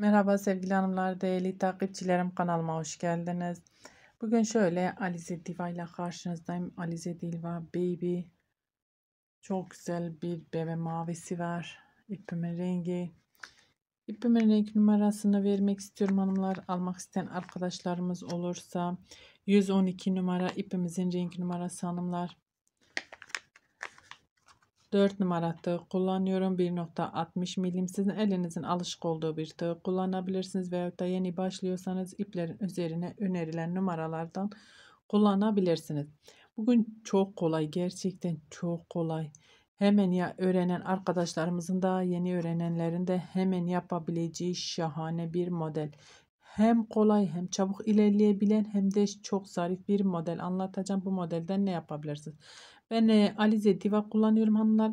Merhaba sevgili hanımlar, değerli takipçilerim kanalıma hoş geldiniz. Bugün şöyle Alize Diva ile karşınızdayım. Alize Diva Baby. Çok güzel bir bebe mavisi var. İpimin rengi. İpimin renk numarasını vermek istiyorum hanımlar. Almak isteyen arkadaşlarımız olursa 112 numara ipimizin renk numarası hanımlar. 4 numara tığ kullanıyorum. 1.60 milim. Sizin elinizin alışık olduğu bir tığ kullanabilirsiniz. Veyahut da yeni başlıyorsanız iplerin üzerine önerilen numaralardan kullanabilirsiniz. Bugün çok kolay. Gerçekten çok kolay. Hemen ya öğrenen arkadaşlarımızın da yeni öğrenenlerin de hemen yapabileceği şahane bir model. Hem kolay hem çabuk ilerleyebilen hem de çok zarif bir model anlatacağım. Bu modelden ne yapabilirsiniz? Ben e, alize diva kullanıyorum hanımlar.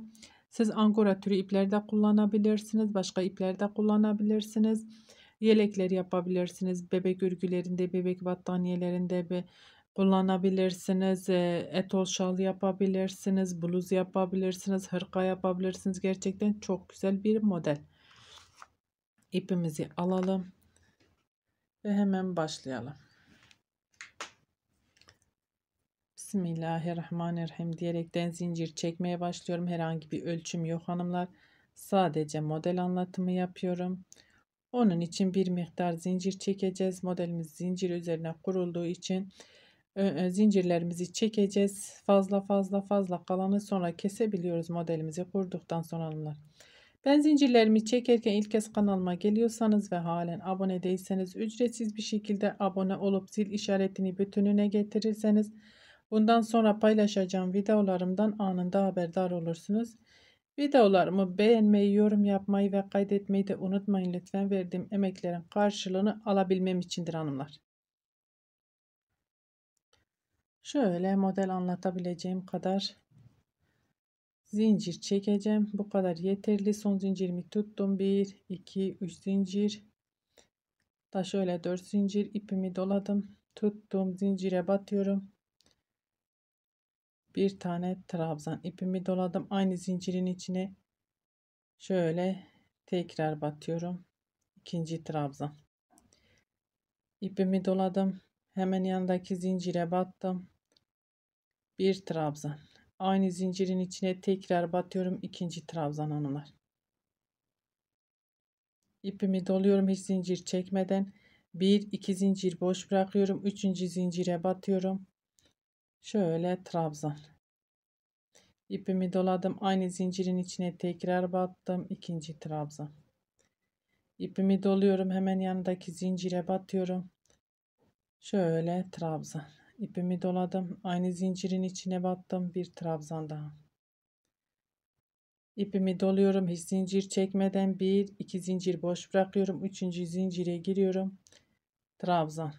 Siz angora türü iplerde kullanabilirsiniz. Başka iplerde kullanabilirsiniz. Yelekler yapabilirsiniz. Bebek örgülerinde, bebek battaniyelerinde be, kullanabilirsiniz. E, etol şal yapabilirsiniz. Bluz yapabilirsiniz. Hırka yapabilirsiniz. Gerçekten çok güzel bir model. İpimizi alalım. Ve hemen başlayalım. Bismillahirrahmanirrahim diyerekten zincir çekmeye başlıyorum. Herhangi bir ölçüm yok hanımlar. Sadece model anlatımı yapıyorum. Onun için bir miktar zincir çekeceğiz. Modelimiz zincir üzerine kurulduğu için e, e, zincirlerimizi çekeceğiz. Fazla fazla fazla kalanı sonra kesebiliyoruz modelimizi kurduktan sonra hanımlar. Ben zincirlerimi çekerken ilk kez kanalıma geliyorsanız ve halen abone değilseniz ücretsiz bir şekilde abone olup zil işaretini bütününe getirirseniz Bundan sonra paylaşacağım videolarımdan anında haberdar olursunuz. Videolarımı beğenmeyi, yorum yapmayı ve kaydetmeyi de unutmayın lütfen. Verdiğim emeklerin karşılığını alabilmem içindir hanımlar. Şöyle model anlatabileceğim kadar zincir çekeceğim. Bu kadar yeterli. Son zincirimi tuttum. 1, 2, 3 zincir. Da şöyle 4 zincir ipimi doladım. Tuttum. Zincire batıyorum bir tane trabzan ipimi doladım. Aynı zincirin içine şöyle tekrar batıyorum. ikinci trabzan. ipimi doladım. Hemen yanındaki zincire battım. Bir trabzan. Aynı zincirin içine tekrar batıyorum. ikinci trabzan hanımlar. ipimi doluyorum hiç zincir çekmeden. Bir iki zincir boş bırakıyorum. üçüncü zincire batıyorum. Şöyle trabzan. İpimi doladım. Aynı zincirin içine tekrar battım. ikinci trabzan. İpimi doluyorum. Hemen yanındaki zincire batıyorum. Şöyle trabzan. İpimi doladım. Aynı zincirin içine battım. Bir trabzan daha. İpimi doluyorum. Hiç zincir çekmeden bir, iki zincir boş bırakıyorum. Üçüncü zincire giriyorum. Trabzan.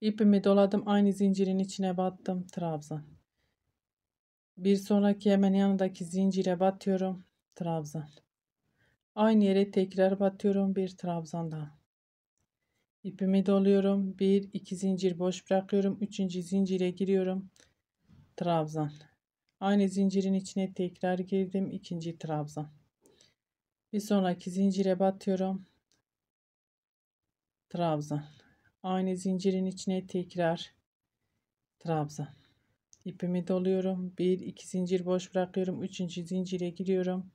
İpimi doladım aynı zincirin içine battım trabzan. Bir sonraki hemen yanındaki zincire batıyorum trabzan. Aynı yere tekrar batıyorum bir trabzan daha. İpimi doluyorum. 1 2 zincir boş bırakıyorum. 3. zincire giriyorum. Trabzan. Aynı zincirin içine tekrar girdim. 2. trabzan. Bir sonraki zincire batıyorum. Trabzan aynı zincirin içine tekrar trabzan ipimi doluyorum 1 2 zincir boş bırakıyorum 3. zincire giriyorum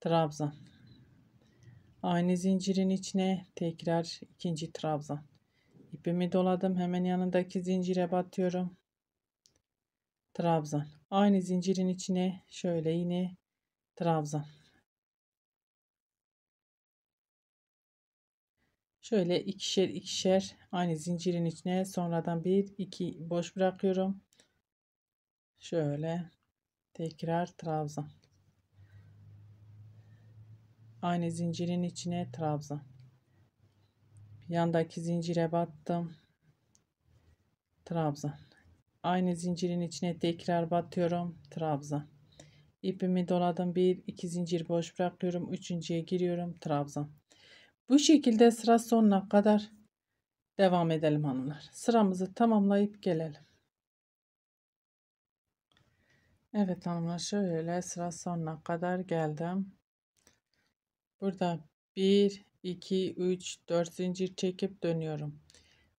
trabzan aynı zincirin içine tekrar ikinci trabzan ipimi doladım hemen yanındaki zincire batıyorum trabzan aynı zincirin içine şöyle yine trabzan Şöyle ikişer ikişer aynı zincirin içine sonradan bir iki boş bırakıyorum. Şöyle tekrar trabzan. Aynı zincirin içine trabzan. Yandaki zincire battım. Trabzan. Aynı zincirin içine tekrar batıyorum. Trabzan. İpimi doladım. bir iki zincir boş bırakıyorum. Üçüncüye giriyorum. Trabzan. Bu şekilde sıra sonuna kadar devam edelim hanımlar. Sıramızı tamamlayıp gelelim. Evet hanımlar şöyle sıra sonuna kadar geldim. Burada 1, 2, 3, 4 zincir çekip dönüyorum.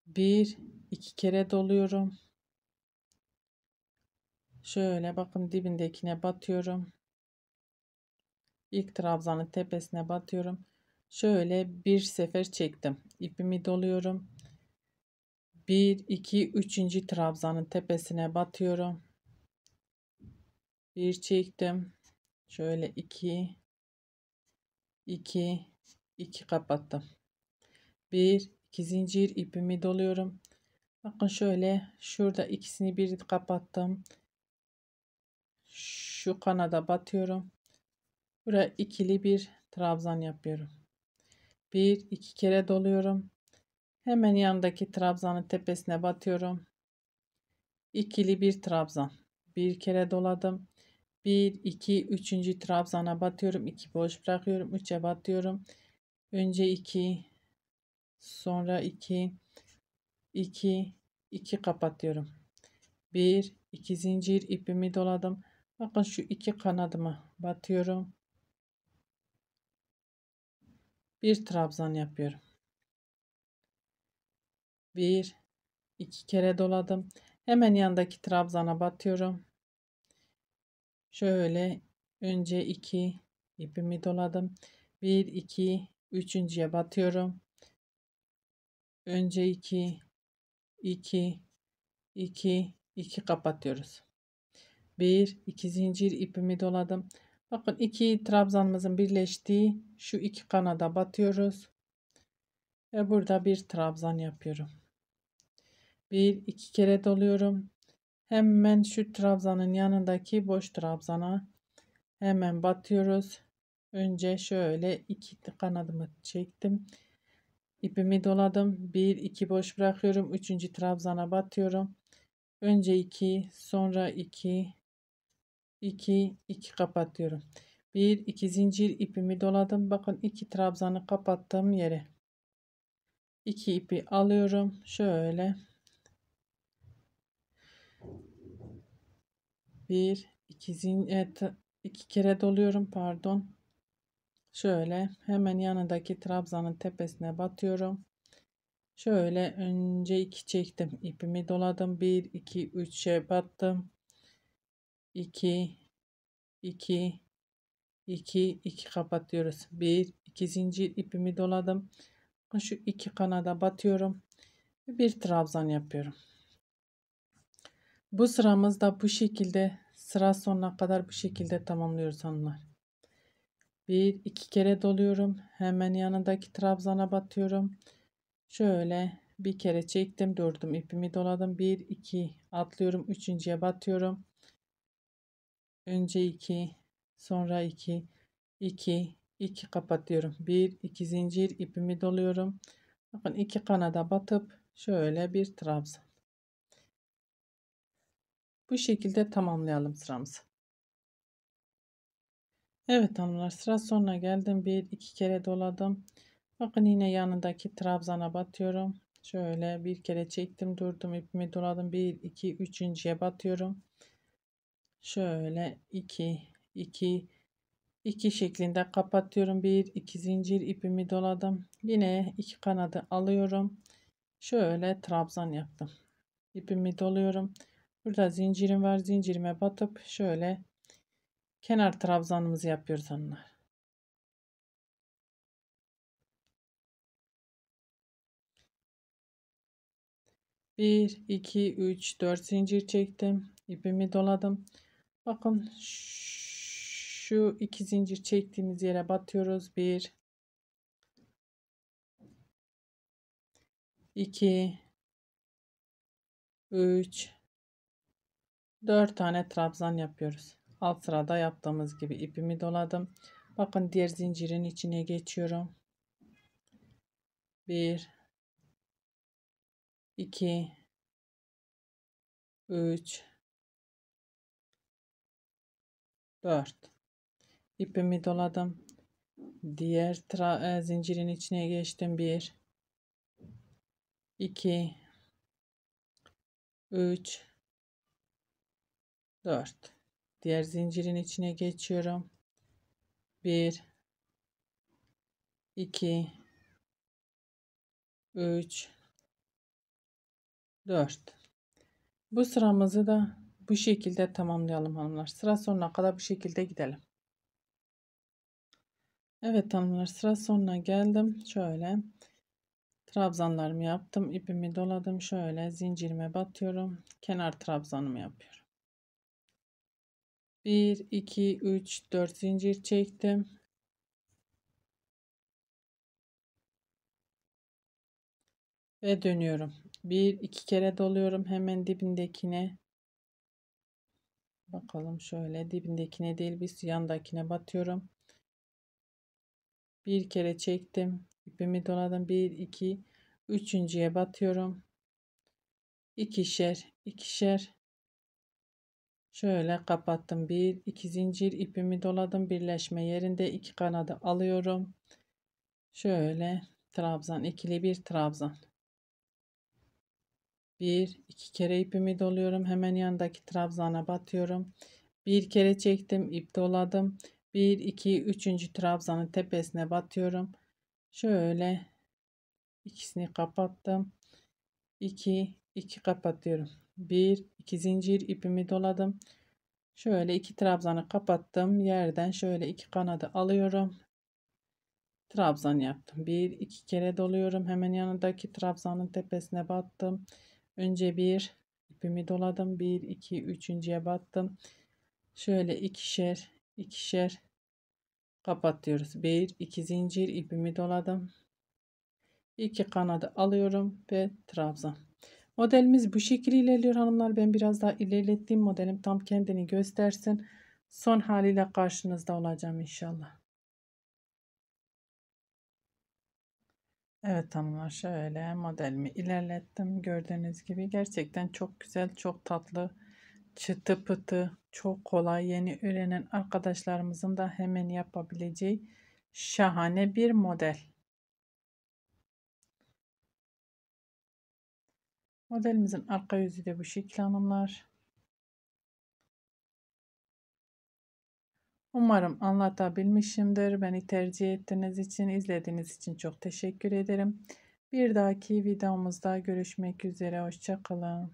1, 2 kere doluyorum. Şöyle bakın dibindekine batıyorum. İlk trabzanın tepesine batıyorum şöyle bir sefer çektim. İpimi doluyorum. 1 2 3. trabzanın tepesine batıyorum. Bir çektim. Şöyle 2 2 2 kapattım. 1 2 zincir ipimi doluyorum. Bakın şöyle şurada ikisini bir kapattım. Şu kanada batıyorum. Buraya ikili bir trabzan yapıyorum. Bir, iki kere doluyorum. Hemen yanındaki trabzanın tepesine batıyorum. İkili bir trabzan. Bir kere doladım. Bir iki üçüncü trabzana batıyorum. İki boş bırakıyorum. Üçe batıyorum. Önce iki, sonra iki, iki iki kapatıyorum. Bir iki zincir ipimi doladım. Bakın şu iki kanadıma batıyorum bir trabzan yapıyorum. Bir, iki kere doladım. Hemen yandaki trabzana batıyorum. Şöyle önce iki ipimi doladım. Bir, iki, üçüncüye batıyorum. Önce iki, iki, iki, iki kapatıyoruz. Bir, iki zincir ipimi doladım. Bakın iki trabzanımızın birleştiği şu iki kanada batıyoruz. Ve burada bir trabzan yapıyorum. Bir iki kere doluyorum. Hemen şu trabzanın yanındaki boş trabzana hemen batıyoruz. Önce şöyle iki kanadımı çektim. İpimi doladım. Bir iki boş bırakıyorum. Üçüncü trabzana batıyorum. Önce iki sonra iki 2 2 kapatıyorum. 1 2 zincir ipimi doladım. Bakın 2 trabzanı kapattığım yere. 2 ipi alıyorum. Şöyle. 1 2 zincir 2 kere doluyorum pardon. Şöyle hemen yanındaki trabzanın tepesine batıyorum. Şöyle önce 2 çektim. ipimi doladım. 1 2 3'e battım. 2 2 2 2 kapatıyoruz. 1 2 zincir ipimi doladım. Şu iki kanada batıyorum. Bir trabzan yapıyorum. Bu sıramızda bu şekilde sıra sonuna kadar bu şekilde tamamlıyoruz hanımlar. Bir iki kere doluyorum. Hemen yanındaki trabzana batıyorum. Şöyle bir kere çektim durdum ipimi doladım. Bir iki atlıyorum üçüncüye batıyorum. Önce 2, sonra 2, 2, 2 kapatıyorum. 1, 2 zincir ipimi doluyorum. Bakın iki kanada batıp şöyle bir trabzan. Bu şekilde tamamlayalım sıramızı. Evet hanımlar sıra sonuna geldim. Bir iki kere doladım. Bakın yine yanındaki trabzana batıyorum. Şöyle bir kere çektim durdum ipimi doladım. Bir iki üçüncüye batıyorum şöyle 2 2 2 şeklinde kapatıyorum. 1 2 zincir ipimi doladım. Yine iki kanadı alıyorum. Şöyle trabzan yaptım. ipimi doluyorum. Burada zincirim var. Zincirime batıp şöyle kenar trabzanımızı yapıyoruz onlar. Bir, iki, üç, dört zincir çektim. ipimi doladım. Bakın şu iki zincir çektiğimiz yere batıyoruz. 1 2 3 4 tane trabzan yapıyoruz. Alt sırada yaptığımız gibi ipimi doladım. Bakın diğer zincirin içine geçiyorum. 1 2 3 4 ipimi doladım diğer tra e, zincirin içine geçtim 1 2 3 4 diğer zincirin içine geçiyorum 1 2 3 4 bu sıramızı da bu şekilde tamamlayalım hanımlar. Sıra sonuna kadar bu şekilde gidelim. Evet hanımlar sıra sonuna geldim. Şöyle trabzanlarımı yaptım. ipimi doladım. Şöyle zincirime batıyorum. Kenar trabzanımı yapıyorum. 1, 2, 3, 4 zincir çektim. Ve dönüyorum. Bir iki kere doluyorum hemen dibindekine Bakalım şöyle dibindekine değil biz yandakine batıyorum. Bir kere çektim. İpimi doladım. 1 2 üçüncüye batıyorum. İkişer, ikişer. Şöyle kapattım. 1 2 zincir ipimi doladım. Birleşme yerinde iki kanadı alıyorum. Şöyle trabzan ikili bir trabzan bir iki kere ipimi doluyorum. Hemen yanındaki trabzana batıyorum. Bir kere çektim ip doladım. Bir iki üçüncü trabzanın tepesine batıyorum. Şöyle ikisini kapattım. 2 2 kapatıyorum. 1 2 zincir ipimi doladım. Şöyle iki trabzanı kapattım. Yerden şöyle iki kanadı alıyorum. Trabzan yaptım. 1 2 kere doluyorum. Hemen yanındaki trabzanın tepesine battım. Önce bir ipimi doladım. 1 2 üçüncüye battım. Şöyle ikişer ikişer kapatıyoruz. 1 2 zincir ipimi doladım. 2 kanadı alıyorum ve trabzan. Modelimiz bu şekilde ilerliyor hanımlar. Ben biraz daha ilerlettiğim modelim tam kendini göstersin. Son haliyle karşınızda olacağım inşallah. Evet hanımlar şöyle modelimi ilerlettim. Gördüğünüz gibi gerçekten çok güzel, çok tatlı, çıtı pıtı, çok kolay yeni ürenen arkadaşlarımızın da hemen yapabileceği şahane bir model. Modelimizin arka yüzü de bu şekilde hanımlar. Umarım anlatabilmişimdir. Beni tercih ettiğiniz için, izlediğiniz için çok teşekkür ederim. Bir dahaki videomuzda görüşmek üzere. Hoşçakalın.